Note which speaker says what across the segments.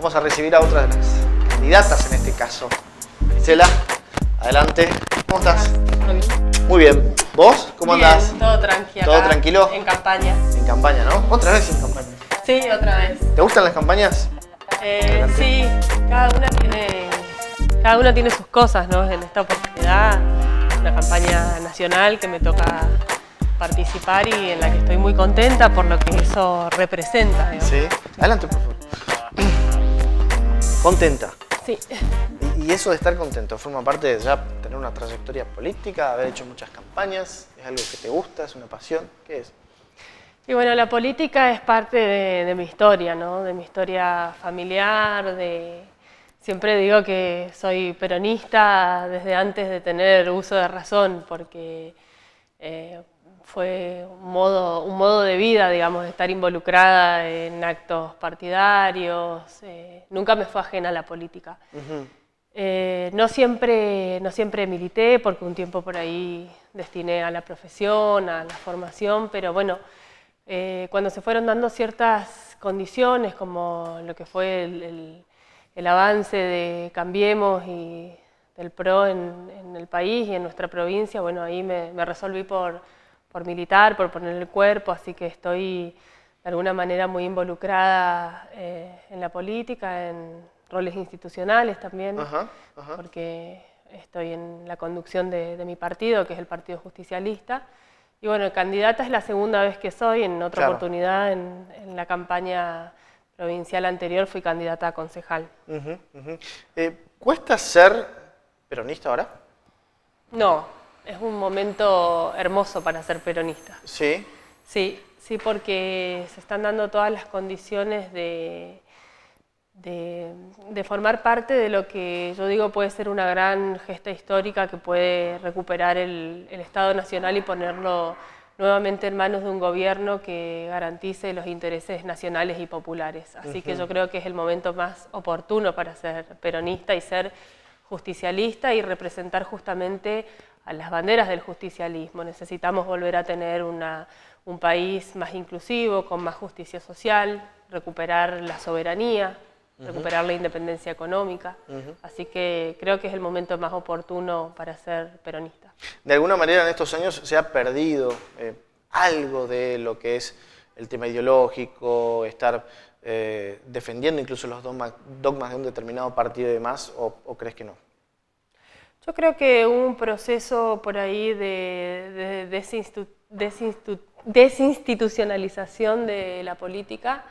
Speaker 1: Vamos a recibir a otra de las candidatas en este caso. Gisela, adelante. ¿Cómo estás? Muy bien. ¿Vos? ¿Cómo andás?
Speaker 2: Todo tranquilo. ¿Todo tranquilo? En campaña.
Speaker 1: En campaña, ¿no? ¿Otra vez en campaña?
Speaker 2: Sí, otra vez.
Speaker 1: ¿Te gustan las campañas?
Speaker 2: Eh, sí, cada una tiene sus cosas, ¿no? En esta oportunidad, una campaña nacional que me toca participar y en la que estoy muy contenta por lo que eso representa. Sí, adelante por favor. Contenta. Sí.
Speaker 1: Y, eso de estar contento forma parte de ya tener una trayectoria política, haber hecho muchas
Speaker 2: campañas,
Speaker 1: es algo que te gusta, es una pasión, ¿qué es?
Speaker 2: Y bueno, la política es parte de, mi historia, ¿no? De mi historia familiar, de... Siempre digo que soy peronista desde antes de tener uso de razón, porque eh, fue un modo, un modo de vida, digamos, de estar involucrada en actos partidarios. Eh, nunca me fue ajena a la política. Eh, no, siempre, no siempre milité, porque un tiempo por ahí destiné a la profesión, a la formación, pero bueno, eh, cuando se fueron dando ciertas condiciones, como lo que fue el, avance de Cambiemos y del PRO en, el país y en nuestra provincia, bueno, ahí me resolví por por militar, por poner el cuerpo, así que estoy de alguna manera muy involucrada eh, en la política, en roles institucionales también, porque estoy en la conducción de, mi partido, que es el Partido Justicialista. Y bueno, candidata es la segunda vez que soy, en otra oportunidad, en, la campaña provincial anterior fui candidata a concejal.
Speaker 1: Eh, ¿Cuesta ser peronista ahora?
Speaker 2: No, es un momento hermoso para ser peronista. Sí. Sí, sí, porque se están dando todas las condiciones de, de, formar parte de lo que yo digo puede ser una gran gesta histórica que puede recuperar el, Estado Nacional y ponerlo nuevamente en manos de un gobierno que garantice los intereses nacionales y populares. Así que yo creo que es el momento más oportuno para ser peronista y ser justicialista y representar justamente a las banderas del justicialismo. Necesitamos volver a tener un país más inclusivo, con más justicia social, recuperar la soberanía, recuperar la independencia económica. Así que creo que es el momento más oportuno para ser peronista.
Speaker 1: De alguna manera en estos años se ha perdido eh, algo de lo que es el tema ideológico, estar eh, defendiendo incluso los dogmas, dogmas, de un determinado partido y demás, o crees que no?
Speaker 2: Yo creo que un proceso por ahí de, desinstitucionalización de la política,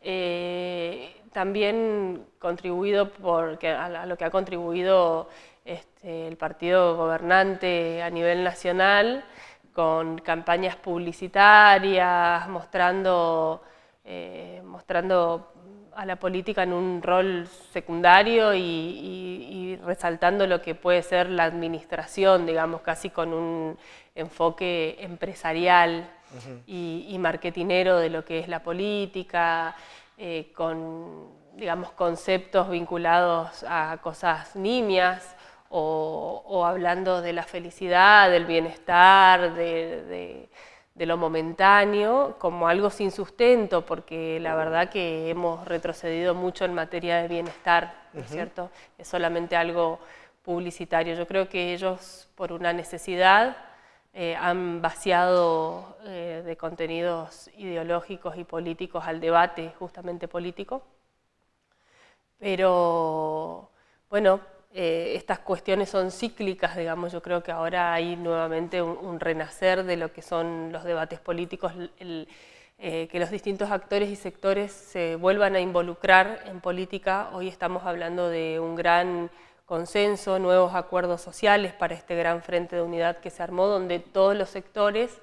Speaker 2: eh, también contribuido a lo que ha contribuido este, el partido gobernante a nivel nacional, con campañas publicitarias, mostrando, eh, mostrando a la política en un rol secundario y, resaltando lo que puede ser la administración, digamos, casi con un enfoque empresarial y, y, marketinero de lo que es la política, eh, con, digamos, conceptos vinculados a cosas nimias o, hablando de la felicidad, del bienestar, de de lo momentáneo como algo sin sustento, porque la verdad que hemos retrocedido mucho en materia de bienestar, ¿no es cierto? Es solamente algo publicitario. Yo creo que ellos, por una necesidad, eh, han vaciado eh, de contenidos ideológicos y políticos al debate justamente político. Pero, bueno, eh, estas cuestiones son cíclicas, digamos, yo creo que ahora hay nuevamente un, renacer de lo que son los debates políticos, eh, que los distintos actores y sectores se vuelvan a involucrar en política. Hoy estamos hablando de un gran consenso, nuevos acuerdos sociales para este gran frente de unidad que se armó, donde todos los sectores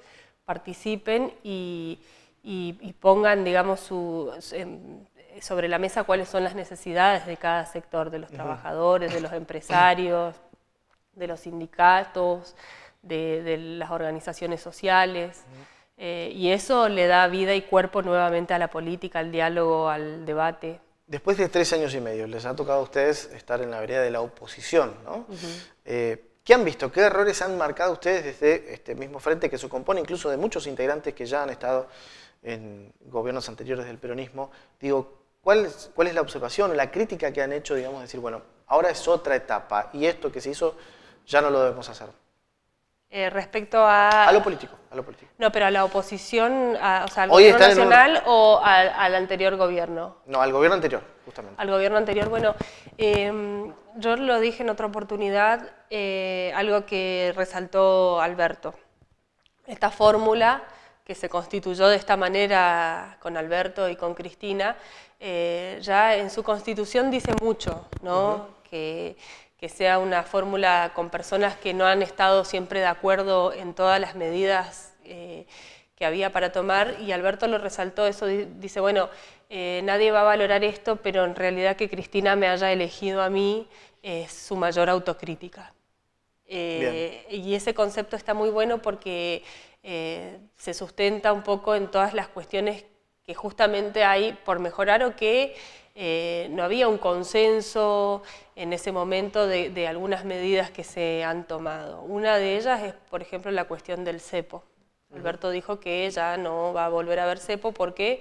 Speaker 2: participen y pongan, digamos, su, em, sobre la mesa cuáles son las necesidades de cada sector, de los trabajadores, de los empresarios, de los sindicatos, de, las organizaciones sociales. Eh, y eso le da vida y cuerpo nuevamente a la política, al diálogo, al debate.
Speaker 1: Después de tres años y medio, les ha tocado a ustedes estar en la vereda de la oposición, ¿no? Eh, ¿Qué han visto? ¿Qué errores han marcado ustedes desde este mismo frente que se compone incluso de muchos integrantes que ya han estado en gobiernos anteriores del peronismo? Digo, ¿Cuál es, la observación o la crítica que han hecho, digamos, decir, bueno, ahora es otra etapa y esto que se hizo ya no lo debemos hacer?
Speaker 2: Eh, respecto a... A lo
Speaker 1: político, a lo político.
Speaker 2: No, pero a la oposición, o sea, al gobierno nacional o al, anterior gobierno.
Speaker 1: No, al gobierno anterior, justamente. Al
Speaker 2: gobierno anterior, bueno, em, yo lo dije en otra oportunidad, eh, algo que resaltó Alberto. Esta fórmula que se constituyó de esta manera con Alberto y con Cristina, eh, ya en su constitución dice mucho, ¿no? que, sea una fórmula con personas que no han estado siempre de acuerdo en todas las medidas eh, que había para tomar y Alberto lo resaltó, eso dice, bueno, eh, nadie va a valorar esto, pero en realidad que Cristina me haya elegido a mí es su mayor autocrítica. Eh, y ese concepto está muy bueno porque eh, se sustenta un poco en todas las cuestiones que justamente hay por mejorar o que eh, no había un consenso en ese momento de, de, algunas medidas que se han tomado. Una de ellas es, por ejemplo, la cuestión del cepo. Alberto dijo que ya no va a volver a haber cepo porque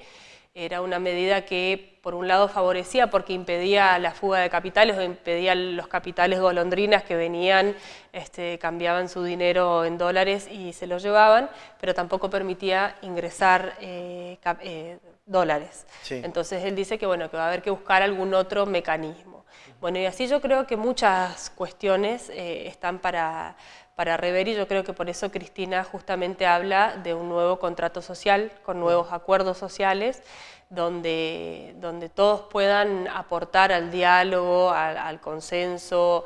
Speaker 2: era una medida que, por un lado, favorecía porque impedía la fuga de capitales o impedía los capitales golondrinas que venían, este, cambiaban su dinero en dólares y se lo llevaban, pero tampoco permitía ingresar eh, eh, dólares. Entonces él dice que, bueno, que va a haber que buscar algún otro mecanismo. Bueno, y así yo creo que muchas cuestiones eh, están para para Rever y yo creo que por eso Cristina justamente habla de un nuevo contrato social, con nuevos acuerdos sociales, donde, donde todos puedan aportar al diálogo, al, consenso,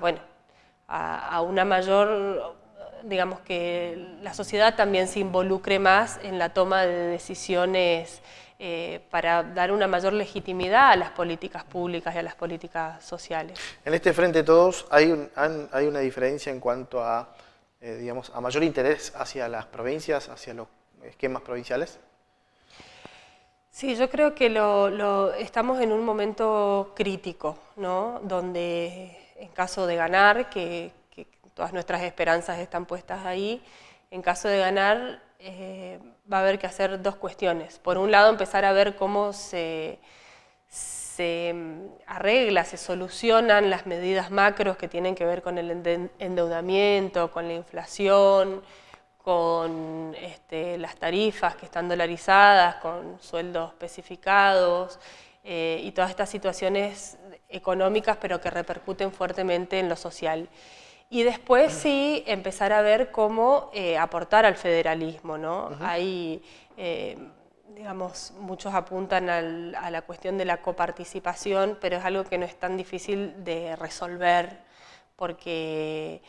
Speaker 2: bueno, a una mayor digamos, que la sociedad también se involucre más en la toma de decisiones eh, para dar una mayor legitimidad a las políticas públicas y a las políticas sociales.
Speaker 1: En este frente todos hay, hay una diferencia en cuanto a, eh, digamos, a mayor interés hacia las provincias, hacia los esquemas provinciales.
Speaker 2: Sí, yo creo que lo, estamos en un momento crítico, ¿no? Donde en caso de ganar, que, todas nuestras esperanzas están puestas ahí. En caso de ganar, eh, va a haber que hacer dos cuestiones. Por un lado, empezar a ver cómo se, se mm, arregla, se solucionan las medidas macros que tienen que ver con el endeudamiento, con la inflación, con este, las tarifas que están dolarizadas, con sueldos especificados eh, y todas estas situaciones económicas, pero que repercuten fuertemente en lo social. Y después sí empezar a ver cómo eh, aportar al federalismo, ¿no? Hay, eh, digamos, muchos apuntan a la cuestión de la coparticipación, pero es algo que no es tan difícil de resolver, porque,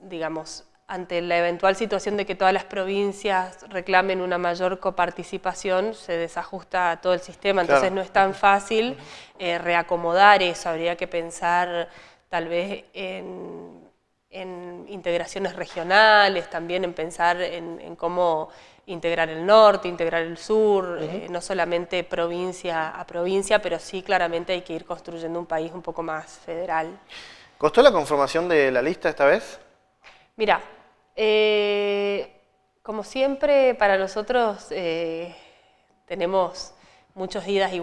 Speaker 2: digamos, ante la eventual situación de que todas las provincias reclamen una mayor coparticipación, se desajusta todo el sistema, entonces no es tan fácil eh, reacomodar eso, habría que pensar tal vez en en integraciones regionales, también en pensar en, cómo integrar el norte, integrar el sur, eh, no solamente provincia a provincia, pero sí claramente hay que ir construyendo un país un poco más federal.
Speaker 1: ¿Costó la conformación de la lista esta vez?
Speaker 2: Mira, eh, como siempre para nosotros eh, tenemos muchas idas y,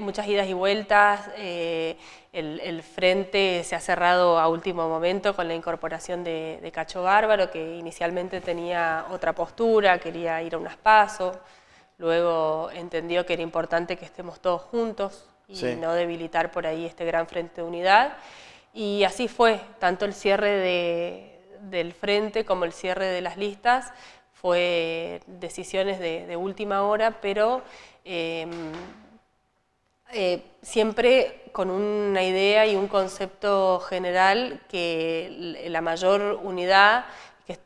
Speaker 2: muchas idas y vueltas. Eh, el, frente se ha cerrado a último momento con la incorporación de, Cacho Bárbaro, que inicialmente tenía otra postura, quería ir a unas pasos. Luego entendió que era importante que estemos todos juntos y no debilitar por ahí este gran frente de unidad. Y así fue, tanto el cierre del frente como el cierre de las listas fue decisiones de, de última hora, pero Em, eh, siempre con una idea y un concepto general que la mayor unidad,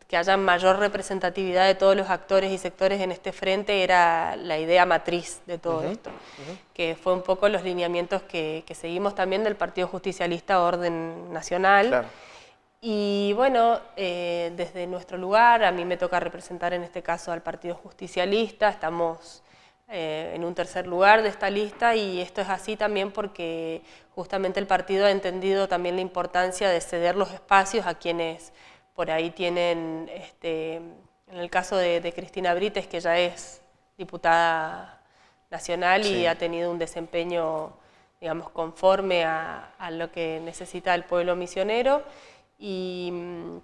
Speaker 2: que, haya mayor representatividad de todos los actores y sectores en este frente era la idea matriz de todo esto, que fue un poco los lineamientos que, seguimos también del Partido Justicialista Orden Nacional. Y bueno, eh, desde nuestro lugar, a mí me toca representar en este caso al Partido Justicialista, estamos eh, en un tercer lugar de esta lista y esto es así también porque justamente el partido ha entendido también la importancia de ceder los espacios a quienes por ahí tienen, este, en el caso de, Cristina Brites, que ya es diputada nacional y ha tenido un desempeño, digamos, conforme a, a lo que necesita el pueblo misionero. Y mm,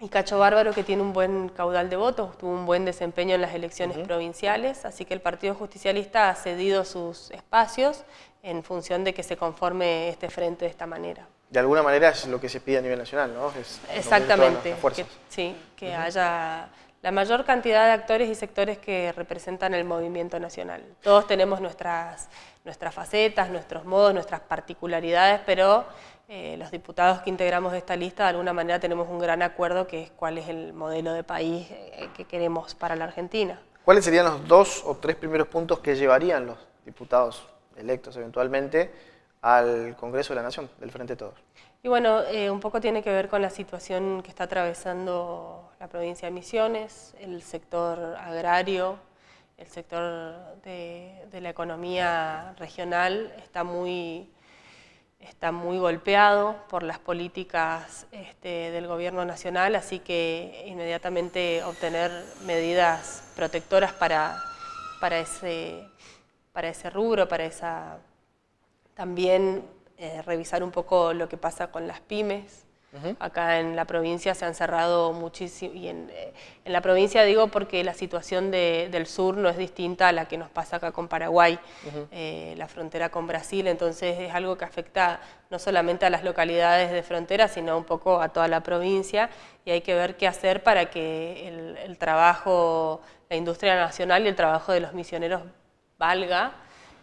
Speaker 2: y Cacho Bárbaro, que tiene un buen caudal de votos, tuvo un buen desempeño en las elecciones provinciales, así que el Partido Justicialista ha cedido sus espacios en función de que se conforme este frente de esta manera.
Speaker 1: De alguna manera es lo que se pide a nivel nacional, ¿no? Es Exactamente. porque
Speaker 2: sí, que haya la mayor cantidad de actores y sectores que representan el movimiento nacional. Todos tenemos nuestras, nuestras facetas, nuestros modos, nuestras particularidades, pero eh, los diputados que integramos de esta lista de alguna manera tenemos un gran acuerdo que es cuál es el modelo de país eh, que queremos para la Argentina.
Speaker 1: ¿Cuáles serían los dos o tres primeros puntos que llevarían los diputados electos eventualmente al Congreso de la Nación, del Frente Todos?
Speaker 2: Y bueno, eh, un poco tiene que ver con la situación que está atravesando la provincia de Misiones, el sector agrario, el sector de la economía regional está muy está muy golpeado por las políticas este, del gobierno nacional, así que inmediatamente obtener medidas protectoras para, ese, para ese rubro, para esa... También eh, revisar un poco lo que pasa con las pymes, Acá en la provincia se han cerrado muchísimo, y en, eh, la provincia digo porque la situación del sur no es distinta a la que nos pasa acá con Paraguay, eh, la frontera con Brasil, entonces es algo que afecta no solamente a las localidades de frontera, sino un poco a toda la provincia, y hay que ver qué hacer para que el, trabajo, la industria nacional y el trabajo de los misioneros valga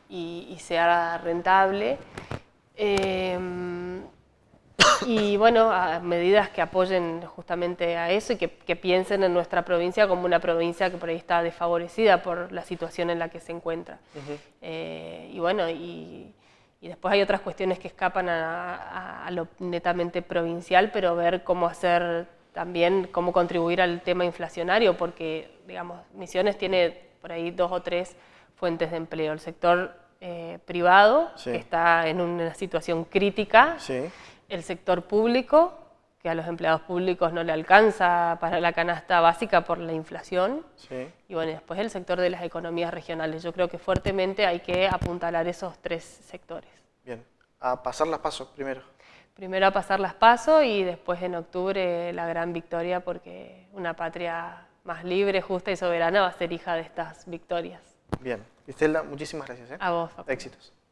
Speaker 2: y, sea rentable. Em, y bueno, a medidas que apoyen justamente a eso y que, piensen en nuestra provincia como una provincia que por ahí está desfavorecida por la situación en la que se encuentra. Eh, y bueno, y, después hay otras cuestiones que escapan a, lo netamente provincial, pero ver cómo hacer también, cómo contribuir al tema inflacionario, porque, digamos, Misiones tiene por ahí dos o tres fuentes de empleo. El sector eh, privado, está en una situación crítica, sí el sector público, que a los empleados públicos no le alcanza para la canasta básica por la inflación. Y bueno, después el sector de las economías regionales. Yo creo que fuertemente hay que apuntalar esos tres sectores.
Speaker 1: Bien, a pasar las pasos primero.
Speaker 2: Primero a pasar las pasos y después en octubre la gran victoria porque una patria más libre, justa y soberana va a ser hija de estas victorias. Bien, Estela, muchísimas gracias. ¿eh? A vos. Éxitos.